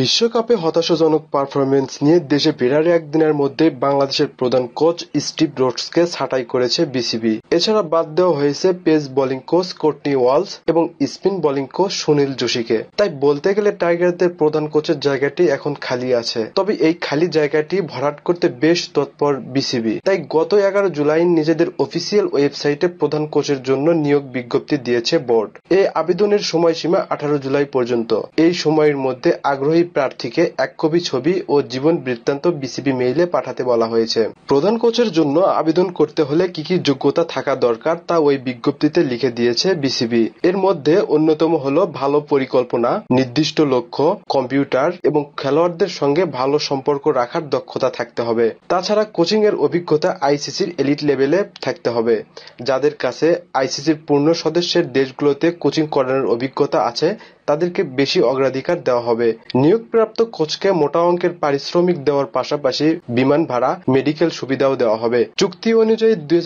বিশ্বকাপে হতাশাজনক পারফরমেন্স নিয়ে দেশে ফেরার একদিনের মধ্যে বাংলাদেশের প্রধান কোচ স্টিভ রোডসকে ছাটাই করেছে বিসিবি এছাড়া বাদ দেওয়া হয়েছে pace bowling coach Courtney Walsh এবং স্পিন বোলিং কোচ সুনীল যোশীকে তাই বলতে গেলে টাইগারদের প্রধান কোচের জায়গাটি এখন খালি আছে তবে এই খালি জায়গাটি ভরাট করতে বেশ তৎপর বিসিবি তাই গত এগারো জুলাই নিজেদের অফিসিয়াল ওয়েবসাইটে প্রধান কোচের জন্য নিয়োগ বিজ্ঞপ্তি দিয়েছে বোর্ড এই আবেদনের সময়সীমা আঠারো জুলাই পর্যন্ত এই সময়ের মধ্যে আগ্রহী বিজয়ী প্রার্থীকে এক কপি ছবি ও জীবন বৃত্তান্ত বিসিবি মেইলে পাঠাতে বলা হয়েছে প্রধান কোচের জন্য আবেদন করতে হলে কি কি যোগ্যতা থাকা দরকার তা ওই বিজ্ঞপ্তিতে লিখে দিয়েছে বিসিবি এর মধ্যে অন্যতম হল ভালো পরিকল্পনা নির্দিষ্ট লক্ষ্য কম্পিউটার এবং খেলোয়াড়দের সঙ্গে ভালো সম্পর্ক রাখার দক্ষতা থাকতে হবে তাছাড়া কোচিং এর অভিজ্ঞতা আইসিসির এলিট লেভেলে থাকতে হবে যাদের কাছে আইসিসির পূর্ণ সদস্যের দেশগুলোতে কোচিং করানোর অভিজ্ঞতা আছে তাদেরকে বেশি অগ্রাধিকার দেওয়া হবে নিয়োগ নিয়োগপ্রাপ্ত কোচকে মোটা অঙ্কের পারিশ্রমিক দেওয়ার পাশাপাশি বিমান ভাড়া মেডিকেল সুবিধাও দেওয়া হবে চুক্তি অনুযায়ী দুই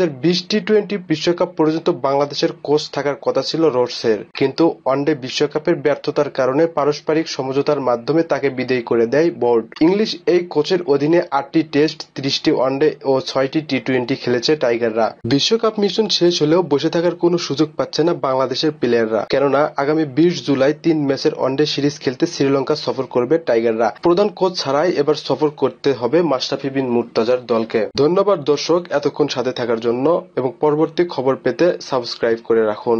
টি টোয়েন্টি বিশ্বকাপ পর্যন্ত বাংলাদেশের কোচ থাকার কথা ছিল রোডসের কিন্তু ওয়ানডে বিশ্বকাপের ব্যর্থতার কারণে পারস্পরিক সমঝোতার মাধ্যমে তাকে বিদেয় করে দেয় বোর্ড ইংলিশ এই কোচের অধীনে আটটি টেস্ট ত্রিশটি ওয়ানডে ও ছয়টি টি টোয়েন্টি খেলেছে টাইগাররা বিশ্বকাপ মিশন শেষ হলেও বসে থাকার কোনো সুযোগ পাচ্ছে না বাংলাদেশের প্লেয়াররা কেননা আগামী বিশ জুলাই তিন ম্যাচের ওয়ানডে সিরিজ খেলতে শ্রীলঙ্কা সফর করবে টাইগাররা প্রধান কোচ ছাড়াই এবার সফর করতে হবে মাস্টাফি বিন মুর্তাজার দলকে ধন্যবাদ দর্শক এতক্ষণ সাথে থাকার জন্য এবং পরবর্তী খবর পেতে সাবস্ক্রাইব করে রাখুন